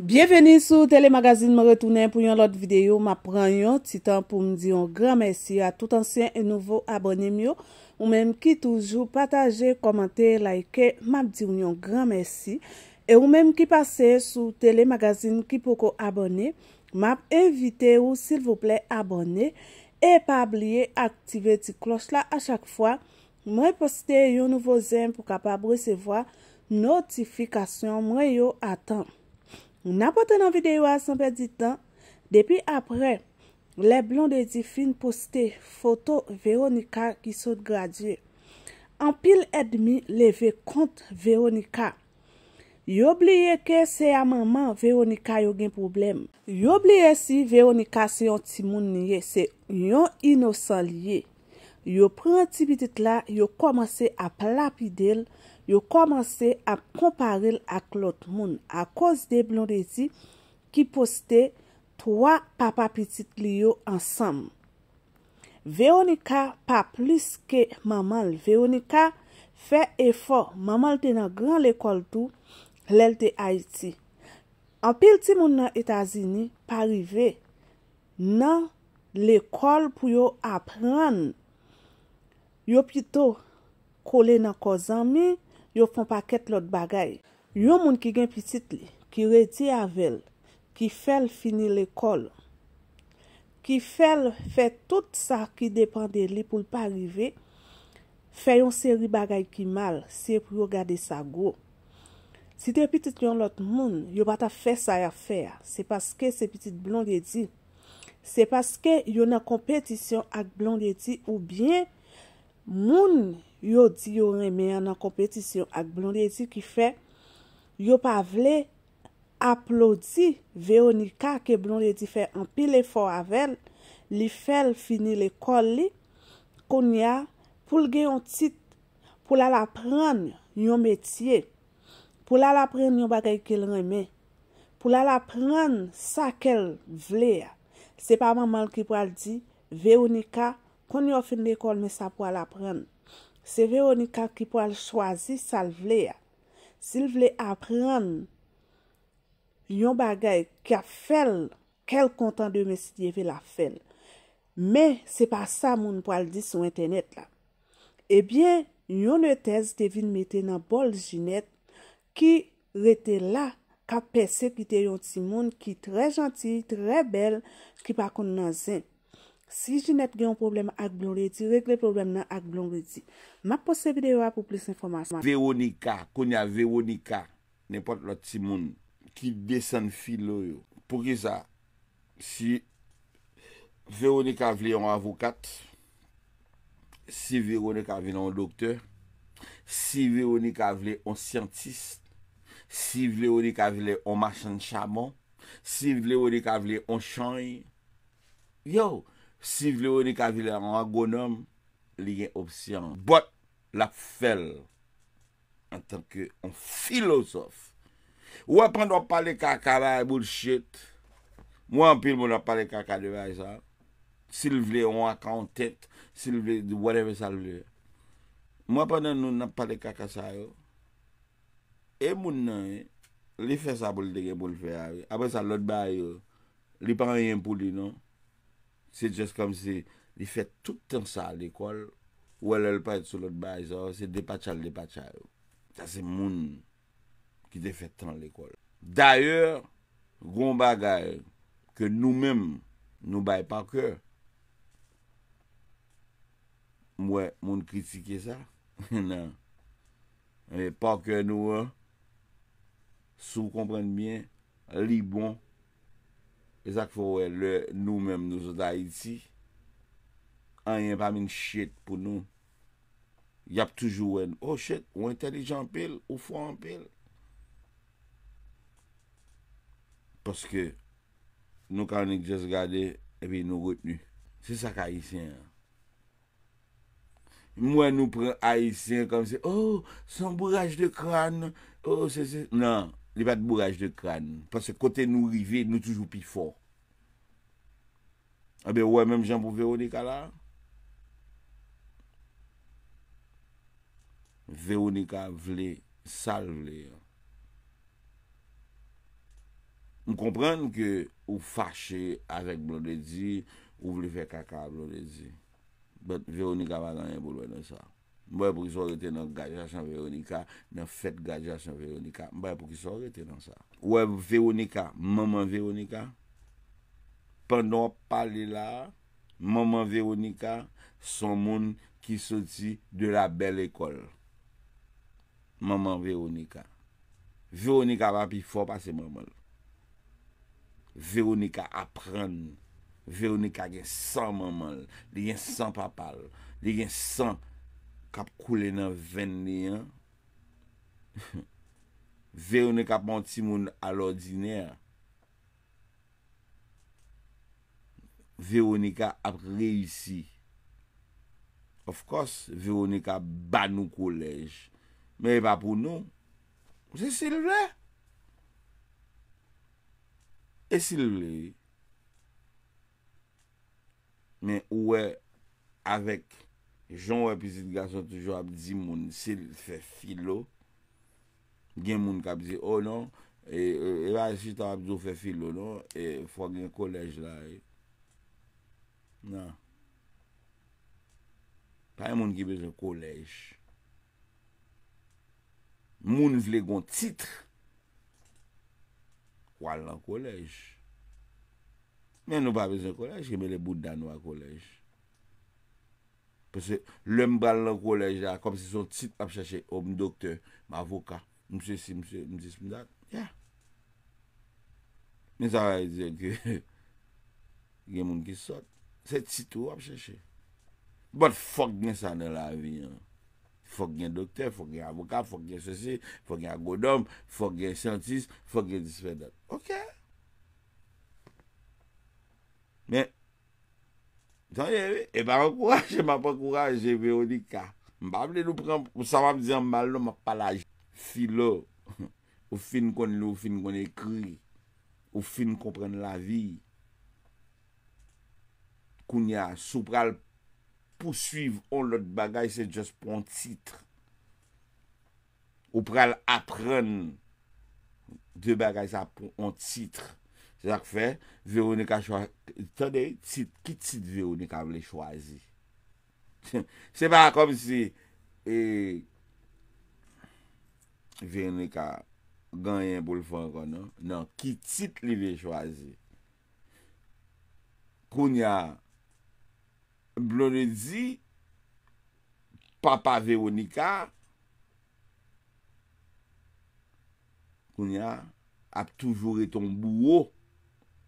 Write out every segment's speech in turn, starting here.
Bienveni sou telemagazine mwen retounen pou yon lot videyo. Ma pran yon titan pou m diyon gran mersi a tout ansyen e nouvo abonem yo. Ou menm ki toujou pataje, komante, laike, map diyon yon gran mersi. E ou menm ki pase sou telemagazine ki poko abonem, map evite ou sil vople abonem. E pa blie aktive ti klos la a chak fwa, mwen poste yon nouvo zem pou kapab resevoa notifikasyon mwen yo atan. Un apote nan videyo asan pe di tan, depi apre, le blon de di fin poste foto Veronica ki sot gradye. An pil edmi leve kont Veronica. Yo bliye ke se a maman Veronica yo gen problem. Yo bliye si Veronica se yon timoun niye, se yon inosan liye. Yo prenti pitit la, yo komanse ap lapi del, yo komanse ap kompare l ak lot moun. A koz de blon rezi ki poste 3 papa pitit li yo ansam. Veonika pa plis ke mamal. Veonika fe efor. Mamal te nan gran lekol tou lel te Haiti. Anpil ti moun nan Etasini pa rive nan lekol pou yo ap pran nan. Yo pito kole nan kozan mi, yo fon pa ket lot bagay. Yo moun ki gen piti li, ki re di avel, ki fel fini le kol, ki fel fe tout sa ki depan de li pou l pa rive, fe yon seri bagay ki mal, se pou yo gade sa go. Si te piti yon lot moun, yo pata fe sa ya fer, se paske se piti blon de di. Se paske yon nan kompetisyon ak blon de di ou bien, moun yo di yo reme nan kompetisyon ak Blondie D ki fe, yo pa vle aplodi Veonika ke Blondie D fe an pi le for aven, li fel fini le kol li kon ya, pou lge yon tit pou la la pran yon metye, pou la la pran yon bagay ke l reme pou la la pran sa kel vle ya, se pa manman ki pral di, Veonika kon yon fin dekol men sa pou al apren, se ve yon nika ki pou al chwazi sal vle ya. Sil vle apren yon bagay ki a fel, kel kontan de men si diyeve la fel. Men, se pa sa moun pou al di sou internet la. Ebyen, yon e tez te vin mette nan bol jinet, ki rete la ka pesekite yon ti moun ki tre janti, tre bel, ki pa kon nan zin. Si jinet gen yon problem ak blon reti, rek le problem nan ak blon reti, ma pose videyo a pou plis informasyon. Veonika, konya Veonika, nepot lot ti moun, ki desen filo yo. Pouke sa, si Veonika vle yon avokat, si Veonika vle yon doktor, si Veonika vle yon scientist, si Veonika vle yon machan chaman, si Veonika vle yon chany, yo, Si vle ou ni ka vle anwa gounom, li gen opsyon. Bot la fel, an tanke an filosof. Ou apan do pa le kaka la e boul chet, mwen anpil mwen do pa le kaka deva e sa, si l vle anwa ka an tet, si l vle whatever sa l vle. Mwen apan nan nou nap pale kaka sa yo, e moun nan e, li fe sa boul dege boul fe a yo, apan sa lot ba yo, li pan yon pou di nou, Se jes kom se li fet tout ten sa l'ekol, wè lèl pa et sou l'ot bay sa, se depachal depachal. Sa se moun ki defet ten l'ekol. D'ayèr, goun bagay, ke nou mèm nou bay pa kè. Mwè, moun kritike sa, nan. E pa kè nou, sou komprenn bien, li bon. E sak fò wè lè nou mèm nou zò da iti, an yè pa min chit pou nou. Yap toujou wè nou, oh chit, ou entelijan pil, ou fò an pil. Poske, nou kan nèk jèz gade, epi nou gòt nou. Se sak haïsien. Mwen nou pren haïsien kom se, oh, son brèj de kran, oh se se, nan. Li pat bouraj de kran. Pase kote nou rivi, nou toujou pi fò. A be wè mèm jan pou Véronika la. Véronika vle sal vle. Mou komprenn ke ou fache avèk blon de di, ou vle vè kaka blon de di. Bet Véronika va nan yè boul wè nan sa. Mbwè pou ki sor rete nan Gadja chan Véronika Nan fèt Gadja chan Véronika Mbwè pou ki sor rete nan sa Ouè Véronika, maman Véronika Pendon pa li la Maman Véronika Son moun ki soti De la bel ekol Maman Véronika Véronika pa pi fò Pase maman Véronika apren Véronika gen san maman Gen san papal Gen san Kap koule nan ven li an. Ve yon ne kap manti moun al ordine. Ve yon ne kap ap reysi. Of kos, ve yon ne kap ban nou kolej. Men e pa pou nou. Se sil vle. Se sil vle. Men ouwe avek. Joun wè pizit gason toujou ap dizi moun sil fè filo, gen moun kap dizi, oh non, e vay euh, si tan ap dizi ou fè filo, non, e fwa gen kolej la. Nan. Pa yon moun ki bezè kolej. Moun vle gon titre. Kwa lan kolej. Men nou pa bezè kolej, ke me le bout dan wè kolej. Pese lem balan kou leja kom se son tit ap chache om dokte, avoka, msye si msye, msye si msye dat. Ya. Men sa va yi dize ke gen moun ki sot. Se tit ou ap chache. But fok gen sa nan la vi. Fok gen dokte, fok gen avoka, fok gen sese, fok gen godom, fok gen scientist, fok gen dispedat. Ok. Men. Sanye, e ba mwen kouraj, e ba mwen kouraj, e ve o di ka. Mba mwen lè loupren, ou sa mwen diyan, mba lè mwen palaj. Filo, ou fin kon lè, ou fin kon ekri, ou fin kon pren la vi. Kounyase, ou pral pousuiv on lòt bagay, se jòs pon titre. Ou pral aprèn, de bagay sa pon titre. Jak fe, Veonika chwa... Tade, ki tit Veonika vle chwazi? Se pa kom si... E, Veonika ganyen bol fon kon, nan? Nan, ki tit li vle chwazi? Koun ya... Blonedi... Papa Veonika... Koun ya... Aptoujou eton bou ou...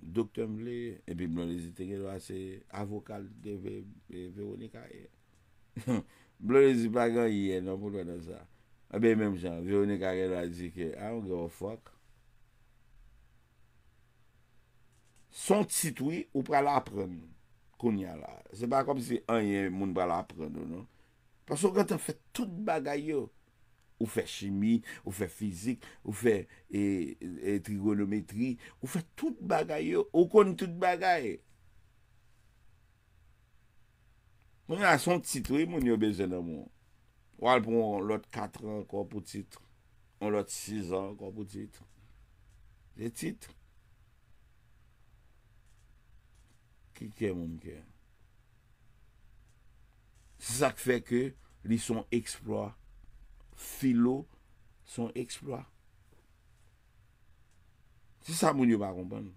Doktem vle, epi blon lezi tenye lwa se avokal de e veronika ye. Blon lezi bagan ye, nou pou lwene sa. A be menm chan, veronika ye la di ke, an ou gen ou fok. Son titoui wi, ou pral apren koun ya la. Se pa kom si anye moun pral apren ou nou. Pasou gantan fet tout bagay yo. Ou fè chimie, ou fè fizik, ou fè e, e, trigonometri, ou fè tout bagay yo, ou kon tout bagay. Mwen a son titwe, mwen yo bezè nan mwen. Ou al pou an lot 4 an kon pou titwe, an lot 6 an kon pou titwe. Le titwe. Ki kè moun kè? Se sa k fè ke li son eksploat, Filo, son eksploat. Si sa moun yo bagon ban nou.